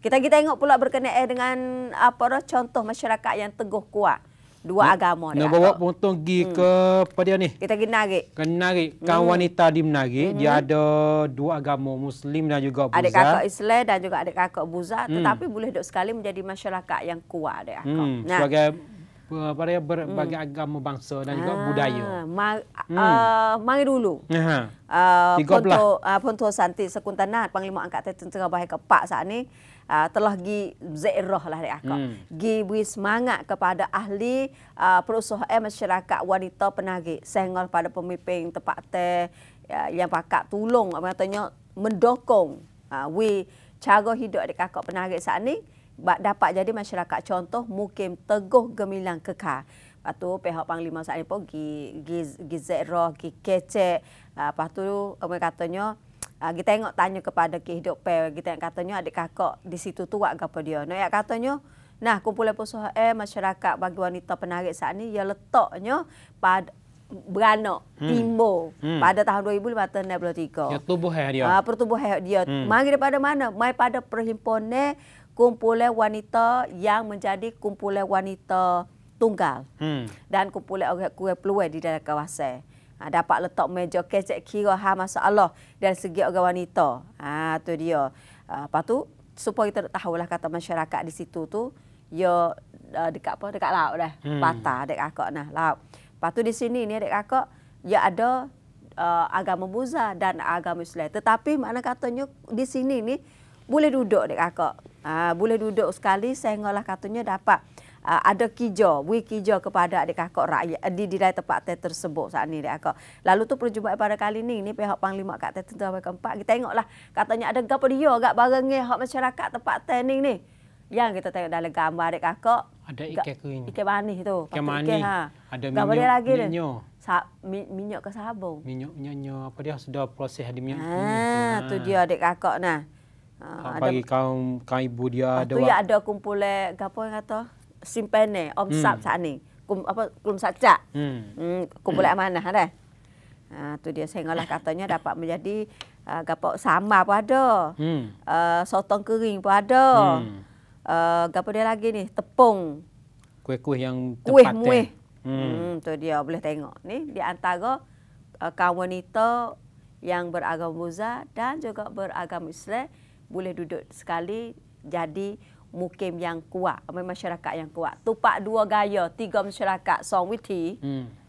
Kita kita tengok pula berkenaan dengan apa dah contoh masyarakat yang teguh kuat dua ni, agama ni. Nak bawa pengutung pergi hmm. ke apa dia ni? Kita pergi menarik. Kenari. Kan hmm. wanita di menarik. Hmm. Dia ada dua agama. Muslim dan juga Buzha. Adik kakak Islam dan juga adik kakak Buzha. Hmm. Tetapi boleh duduk sekali menjadi masyarakat yang kuat adik kakak. Hmm. Nah. Sebagai Hmm. bagi hmm. agama bangsa dan juga ah, budaya. Ma hmm. uh, mari dulu. Ha. Uh, ah, uh, ah, Ponto Santi Sekuntanat Panglima Angkatan Tentera Bahaya Kepak saat ini uh, telah gi zairah lah dia hmm. Gi beri semangat kepada ahli uh, perusahaan eh, masyarakat wanita penagi sehingga pada pemimpin tempat teh uh, yang pakak tolong katanya mendokong uh, we cara hidup dari kakak penagi saat ini dapat jadi masyarakat contoh mukim teguh gemilang kekal. Lepas tu pihak Panglima saat ni pun pergi pergi zekrah, pergi kecek. Ah, lepas tu orang katanya, kita ah, tengok tanya kepada kehidupan. Kita yang katanya adik kakak di situ tua buat dia. Nak yang katanya, nah kumpulan pusuh eh, masyarakat bagi wanita penarik saat ini ia letaknya pada beranak hmm. timbul hmm. pada tahun 2563. Ya tubuh dia. Ah uh, pertubuhan dia. Hmm. Mari daripada mana? Mai pada perhimpunan kumpulan wanita yang menjadi kumpulan wanita tunggal. Hmm. Dan kumpulan orang kurang peluang di dalam kawasan. Ha, dapat letak meja kecek kira ha masalah dari segi orang wanita. Ah ha, tu dia. Ha, ah, apa tu? Supaya kita tak tahulah kata masyarakat di situ tu ya ah, dekat apa? Dekat laut dah. Hmm. Patah dekat akak nah laut. Lepas tu di sini ni adik kakak, dia ada uh, agama Buzha dan agama Islam. Tetapi mana katanya di sini ni boleh duduk adik kakak. Uh, boleh duduk sekali sehinggalah katanya dapat uh, ada kijo, bui kijo kepada adik kakak rakyat eh, di di daerah tempat teh tersebut saat ni adik kakak. Lalu tu perlu jumpa pada kali ini, ini pihak panglima kat teh tentu awal keempat. Kita tengoklah katanya ada gapa dia agak barangnya hak masyarakat tempat teh ni ni. Yang kita tengok dalam gambar adik kakak, ada ikan ini, Ikan manis itu, Ikan manis. Ha. Ada minyak. Gak boleh lagi ni. Sa minyak ke sabun. Minyak, minyak, minyak. Apa dia sudah proses ada minyak. Ha, ah, minyak. ha. tu dia adik kakak nah. Ha, ha, bagi kaum, kaum ibu dia ha, ada. Tu ya ada kumpul apa yang kata? Simpan ni. Om hmm. sab saat ni. Kum, apa, kum sacak. Hmm. Hmm, kumpul hmm. mana, ada. Ha, tu dia sehinggalah katanya dapat menjadi uh, ah, gapak sama pun ada. Hmm. Uh, sotong kering pun ada. Hmm uh, apa dia lagi ni tepung kuih-kuih yang kuih muih hmm. hmm tu dia boleh tengok ni di antara uh, kaum wanita yang beragama Buddha dan juga beragama Islam boleh duduk sekali jadi mukim yang kuat, masyarakat yang kuat. Tupak dua gaya, tiga masyarakat, songwiti. Hmm.